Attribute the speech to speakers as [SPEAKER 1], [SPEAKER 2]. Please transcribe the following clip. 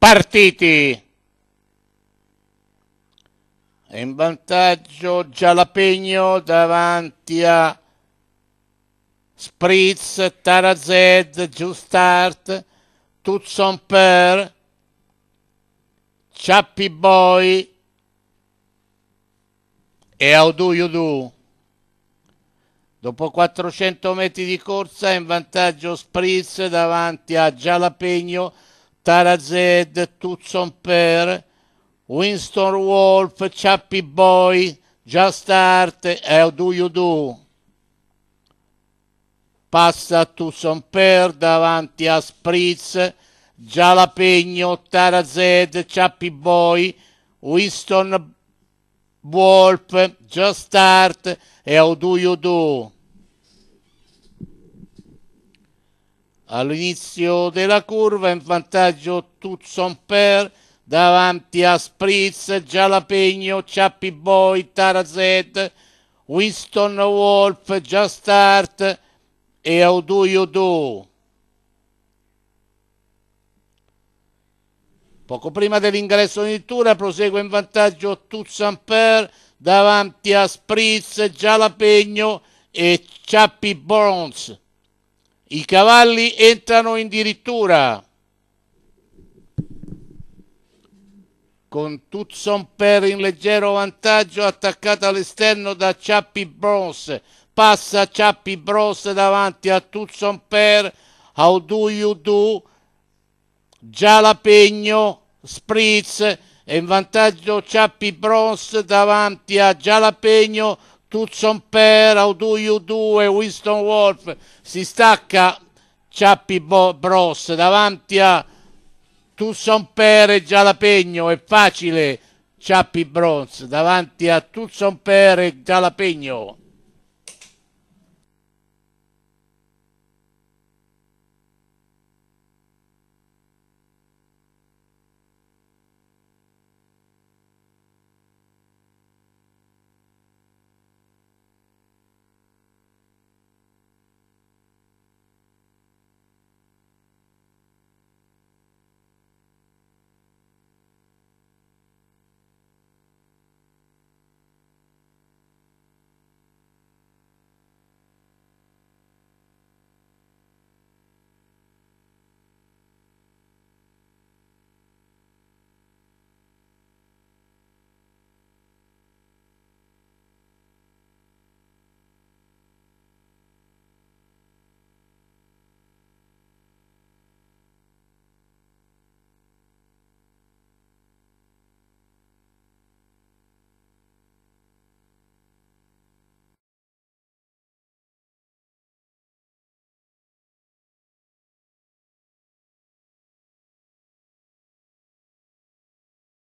[SPEAKER 1] partiti. in vantaggio Gialapegno davanti a Spritz, Tarazed, Giustart, Tutson Per, Ciappi Boy e Audu Yudu. Dopo 400 metri di corsa in vantaggio Spritz davanti a Gialapegno Tarazed, Tucson Per, Winston Wolf, Chappie Boy, Just Art, How Do You Do? Passa Tucson Per davanti a Spritz, Jalapegno, Tarazed, Chappie Boy, Winston Wolf, Just Art How Do You Do? All'inizio della curva in vantaggio Tutson Per, davanti a Spritz, Gialapegno, Chappie Boy, Tarazet, Winston Wolf, Just Start e Audu Yudu. Poco prima dell'ingresso in lettura prosegue in vantaggio Tutsan Per davanti a Spritz, Gialapegno e Chappie Bones. I cavalli entrano addirittura con Tutson Per in leggero vantaggio attaccato all'esterno da Ciappi Bros. Passa Ciappi Bros davanti a Tutson Per. How do you do? Giallapegno, Spritz e in vantaggio Ciappi Bros davanti a Giallapegno. Tuzon Perau, Do You Do e Winston Wolf si stacca Ciappi Bros davanti a Tuzon Per e Gialapegno è facile Ciappi Bros davanti a Tuzon Per e Gialapegno